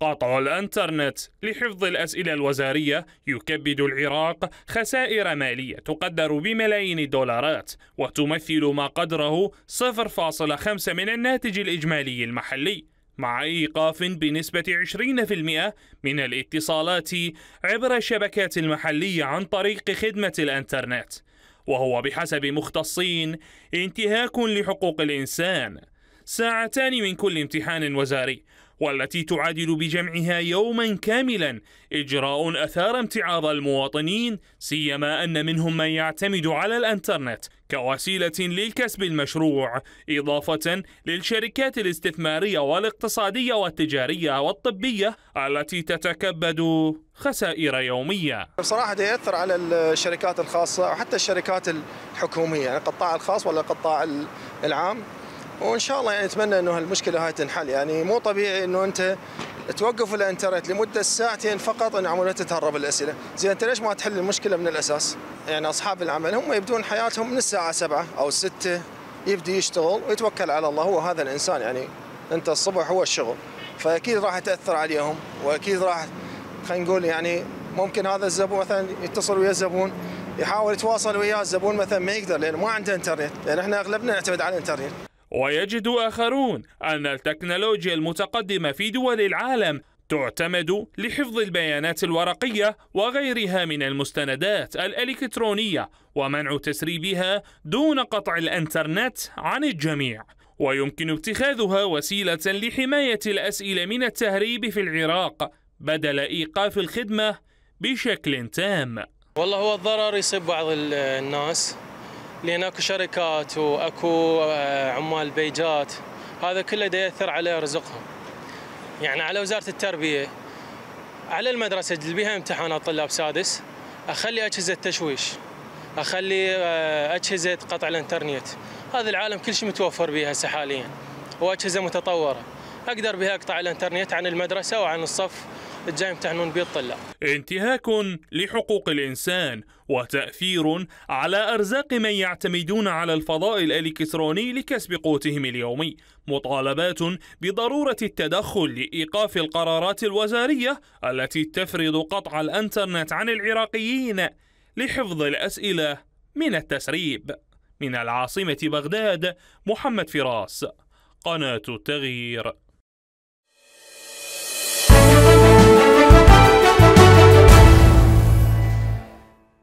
قطع الانترنت لحفظ الاسئله الوزاريه يكبد العراق خسائر ماليه تقدر بملايين الدولارات وتمثل ما قدره 0.5 من الناتج الاجمالي المحلي مع ايقاف بنسبه 20% من الاتصالات عبر الشبكات المحليه عن طريق خدمه الانترنت وهو بحسب مختصين انتهاك لحقوق الانسان ساعتان من كل امتحان وزاري والتي تعادل بجمعها يوما كاملا إجراء أثار امتعاض المواطنين سيما أن منهم من يعتمد على الأنترنت كوسيلة للكسب المشروع إضافة للشركات الاستثمارية والاقتصادية والتجارية والطبية التي تتكبد خسائر يومية بصراحة يأثر على الشركات الخاصة وحتى الشركات الحكومية يعني القطاع الخاص ولا القطاع العام وان شاء الله يعني اتمنى انه هالمشكله هاي تنحل يعني مو طبيعي انه انت توقف الانترنت لمده ساعتين فقط ان عمليات تتهرب الاسئله، زين انت ليش ما تحل المشكله من الاساس؟ يعني اصحاب العمل هم يبدون حياتهم من الساعه 7 او 6 يبدي يشتغل ويتوكل على الله هو هذا الانسان يعني انت الصبح هو الشغل فاكيد راح تاثر عليهم واكيد راح خلينا نقول يعني ممكن هذا الزبون مثلا يتصل ويا الزبون يحاول يتواصل ويا الزبون مثلا ما يقدر لانه ما عنده انترنت لان احنا اغلبنا نعتمد على الانترنت ويجد آخرون أن التكنولوجيا المتقدمة في دول العالم تعتمد لحفظ البيانات الورقية وغيرها من المستندات الإلكترونية ومنع تسريبها دون قطع الإنترنت عن الجميع ويمكن اتخاذها وسيلة لحماية الأسئلة من التهريب في العراق بدل إيقاف الخدمة بشكل تام والله هو الضرر يصيب بعض الناس لان اكو شركات واكو آه، عمال بيجات هذا كله دا ياثر على رزقهم يعني على وزاره التربيه على المدرسه اللي بها امتحانات طلاب سادس اخلي اجهزه تشويش اخلي آه، اجهزه قطع الانترنت هذا العالم كل شيء متوفر بها هسه حاليا واجهزه متطوره اقدر بها اقطع الانترنت عن المدرسه وعن الصف الجاي يمتحنون نبيض طلع انتهاك لحقوق الإنسان وتأثير على أرزاق من يعتمدون على الفضاء الإلكتروني لكسب قوتهم اليومي مطالبات بضرورة التدخل لإيقاف القرارات الوزارية التي تفرض قطع الأنترنت عن العراقيين لحفظ الأسئلة من التسريب من العاصمة بغداد محمد فراس قناة التغيير